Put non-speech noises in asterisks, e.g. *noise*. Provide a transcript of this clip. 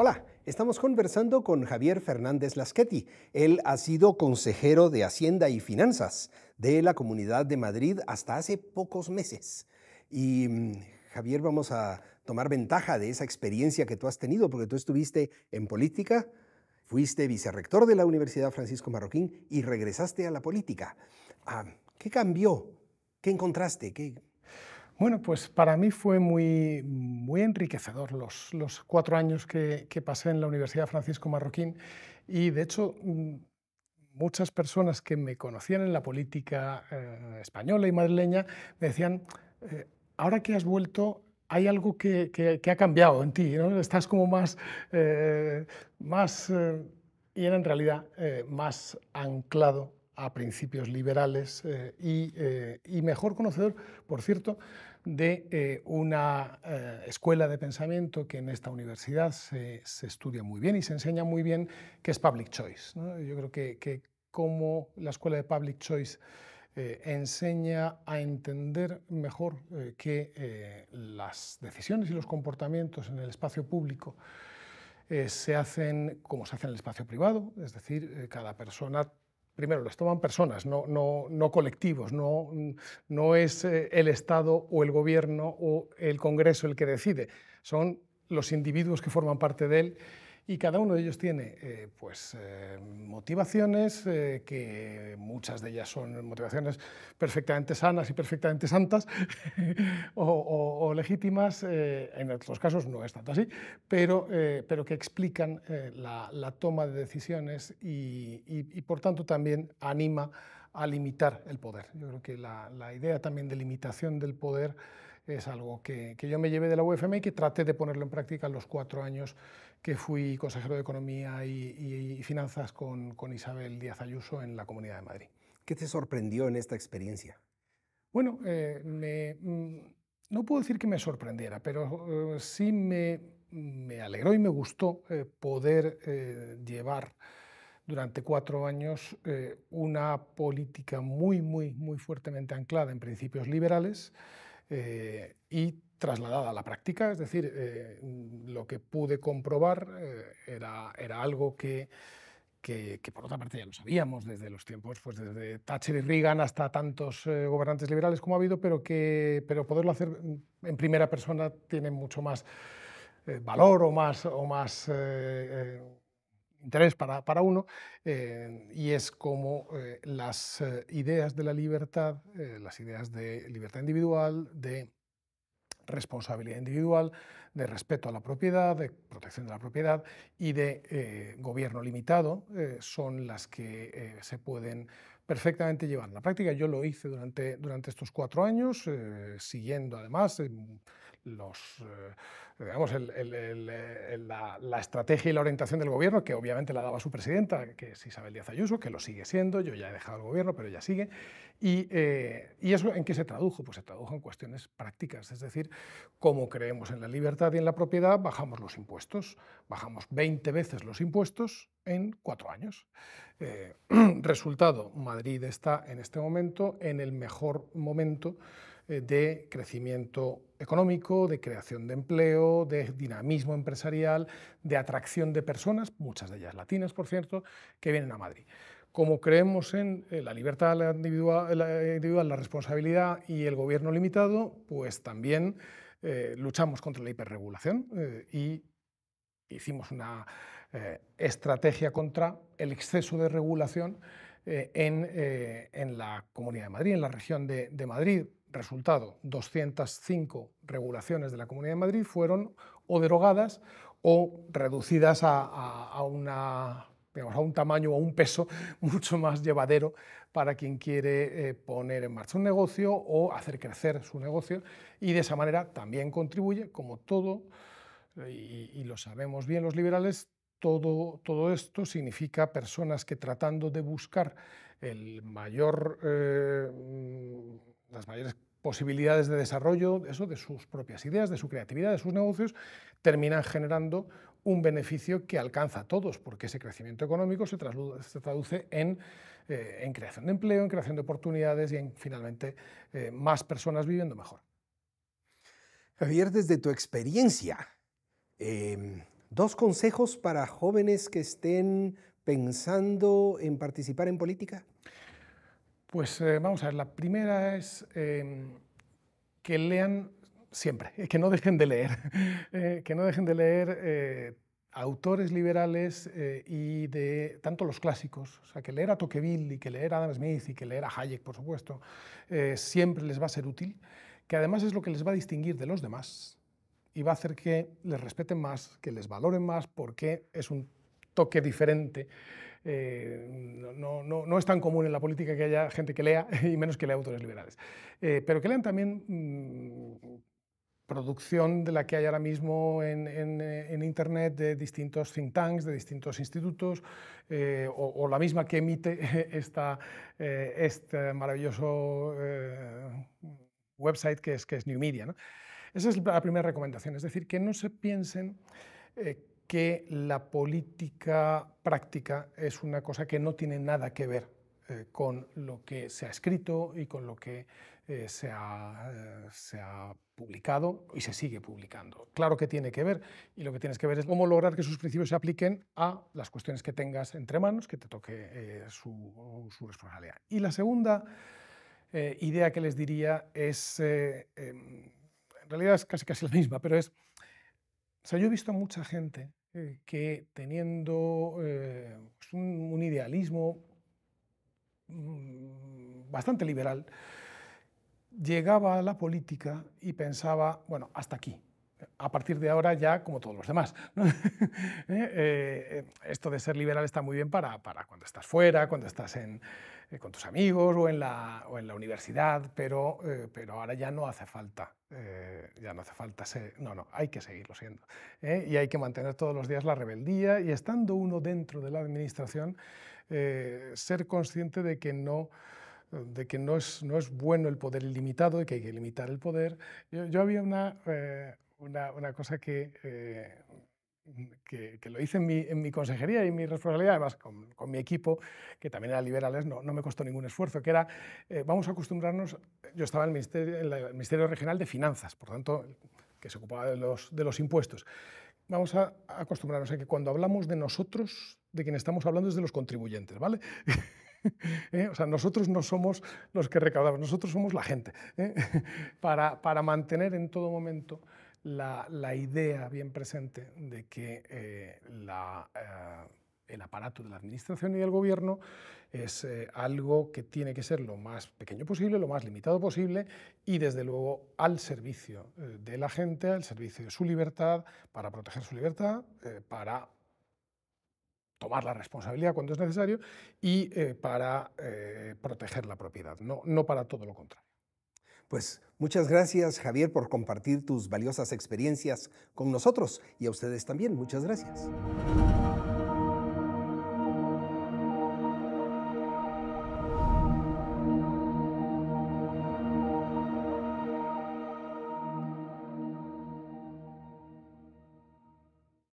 Hola, estamos conversando con Javier Fernández Laschetti. Él ha sido consejero de Hacienda y Finanzas de la Comunidad de Madrid hasta hace pocos meses. Y mm, Javier, vamos a tomar ventaja de esa experiencia que tú has tenido, porque tú estuviste en política, fuiste vicerrector de la Universidad Francisco Marroquín y regresaste a la política. Ah, ¿Qué cambió? ¿Qué encontraste? ¿Qué, bueno, pues para mí fue muy, muy enriquecedor los, cuatro años que, pasé en la Universidad Francisco Marroquín y de hecho mm, muchas personas que me conocían en la política eh, española y madrileña me decían, eh, ahora que has vuelto hay algo que, ha cambiado en ti, ¿no? estás como más, eh, más y era en realidad más anclado a principios liberales y, y, mejor conocedor, por cierto, de eh, una eh, escuela de pensamiento que en esta universidad se, estudia muy bien y se enseña muy bien, que es Public Choice. Yo creo que, como la escuela de Public Choice eh, enseña a entender mejor que las decisiones y los comportamientos en el espacio público se hacen como se hace en el espacio privado, es decir, cada persona primero, las toman personas, no, colectivos, no, no es eh, el Estado o el Gobierno o el Congreso el que decide, son los individuos que forman parte de él y cada uno de ellos tiene eh, pues, eh, motivaciones, eh, que muchas de ellas son motivaciones perfectamente sanas y perfectamente santas *laughs* o, legítimas, en otros casos no es tanto así, pero, que explican la, toma de decisiones y, por tanto también anima a limitar el poder. Yo creo que la idea también de limitación del poder es algo que, yo me llevé de la UFM y que traté de ponerlo en práctica en los cuatro años que fui consejero de Economía y, Finanzas con, Isabel Díaz Ayuso en la Comunidad de Madrid. ¿Qué te sorprendió en esta experiencia? Bueno, eh, mm, no puedo decir que me sorprendiera, pero eh, sí me, me, alegró y me gustó eh, poder llevar durante cuatro años una política muy, muy, muy fuertemente anclada en principios liberales eh, y trasladada a la práctica, es decir, eh, lo que pude comprobar eh, era, era algo que, que, por otra parte ya lo sabíamos desde los tiempos, pues desde Thatcher y Reagan hasta tantos gobernantes liberales como ha habido, pero, que, pero poderlo hacer en primera persona tiene mucho más valor o más... O más interés para, uno, eh, y es como eh, las eh, ideas de la libertad, las ideas de libertad individual, de responsabilidad individual, de respeto a la propiedad, de protección de la propiedad y de gobierno limitado, son las que se pueden perfectamente llevar a la práctica. Yo lo hice durante, durante estos cuatro años, siguiendo además em, los, eh, eh, la, estrategia y la orientación del gobierno, que obviamente la daba su presidenta, que es Isabel Díaz Ayuso, que lo sigue siendo, yo ya he dejado el gobierno, pero ella sigue. ¿Y, eh, eso en qué se tradujo? Pues se tradujo en cuestiones prácticas, es decir, como creemos en la libertad y en la propiedad, bajamos los impuestos, bajamos 20 veces los impuestos en cuatro años. *clears throat* resultado, Madrid está en este momento en el mejor momento eh, de crecimiento económico, de creación de empleo, de dinamismo empresarial, de atracción de personas, muchas de ellas latinas, por cierto, que vienen a Madrid. Como creemos en eh, la libertad individual, la, responsabilidad y el gobierno limitado, pues también eh, luchamos contra la hiperregulación y hicimos una estrategia contra el exceso de regulación en, la Comunidad de Madrid, en la región de, de Madrid. Resultado, 205 regulaciones de la Comunidad de Madrid fueron o derogadas o reducidas a, una, a un tamaño o un peso *laughs* mucho más llevadero para quien quiere eh, poner en marcha un negocio o hacer crecer su negocio y de esa manera también contribuye, como todo, y, lo sabemos bien los liberales, todo, todo, esto significa personas que tratando de buscar el mayor eh, las mayores posibilidades de desarrollo, eso de sus propias ideas, de su creatividad, de sus negocios, terminan generando un beneficio que alcanza a todos, porque ese crecimiento económico se, traduce eh, en, creación de empleo, en creación de oportunidades y en finalmente eh, más personas viviendo mejor. Javier, desde tu experiencia, em, dos consejos para jóvenes que estén pensando en participar en política. Pues eh, vamos a ver, la primera es em, que lean siempre, *laughs* que no dejen de leer, *laughs* eh, que no dejen de leer eh, autores liberales y de tanto los clásicos, o sea, que leer a Tocqueville y que leer a Adam Smith y que leer a Hayek, por supuesto, siempre les va a ser útil, que además es lo que les va a distinguir de los demás y va a hacer que les respeten más, que les valoren más, porque es un toque diferente eh, no, no, no, es tan común en la política que haya gente que lea, *laughs* y menos que lea autores liberales. Eh, pero que lean también mm, producción de la que hay ahora mismo en, en, eh, Internet de distintos think tanks, de distintos institutos, o, la misma que emite *laughs* esta, este maravilloso website que es, que es New Media. ¿no? Esa es la primera recomendación, es decir, que no se piensen que la política práctica es una cosa que no tiene nada que ver eh, con lo que se ha escrito y con lo que eh, eh, se, ha, publicado y se sigue publicando. Claro que tiene que ver y lo que tienes que ver es cómo lograr que sus principios se apliquen a las cuestiones que tengas entre manos, que te toque su, su, responsabilidad. Y la segunda idea que les diría es, em, en realidad es casi casi la misma, pero es, o sea, yo he visto mucha gente eh, que teniendo eh, pues, un, idealismo mm, bastante liberal, llegaba a la política y pensaba, bueno, hasta aquí, a partir de ahora ya como todos los demás. *laughs* Eh, eh, esto de ser liberal está muy bien para, cuando estás fuera, cuando estás eh, con tus amigos o en la, en la universidad, pero, pero ahora ya no hace falta. ya no hace falta no, no, hay que seguirlo siendo. Y hay que mantener todos los días la rebeldía y estando uno dentro de la administración, ser consciente de que no de que no es, no es bueno el poder ilimitado y que hay que limitar el poder. Yo, había una, una, cosa eh, que, que, lo hice en mi, consejería y mi responsabilidad, además con, mi equipo, que también era liberales, no, me costó ningún esfuerzo, que era, eh, vamos a acostumbrarnos, yo estaba en el, Ministerio, Regional de Finanzas, por tanto, que se ocupaba de los, impuestos vamos a acostumbrarnos a que cuando hablamos de nosotros, de quien estamos hablando es de los contribuyentes, ¿vale? *laughs* ¿Eh? O sea, nosotros no somos los que recaudamos, nosotros somos la gente, *laughs* para, para, mantener en todo momento la, idea bien presente de que eh, ah, el aparato de la administración y del gobierno es eh, algo que tiene que ser lo más pequeño posible, lo más limitado posible y desde luego al servicio eh, de la gente, al servicio de su libertad, para proteger su libertad, para tomar la responsabilidad cuando es necesario y para proteger la propiedad, no para todo lo contrario. Pues muchas gracias Javier por compartir tus valiosas experiencias con nosotros y a ustedes también. Muchas gracias.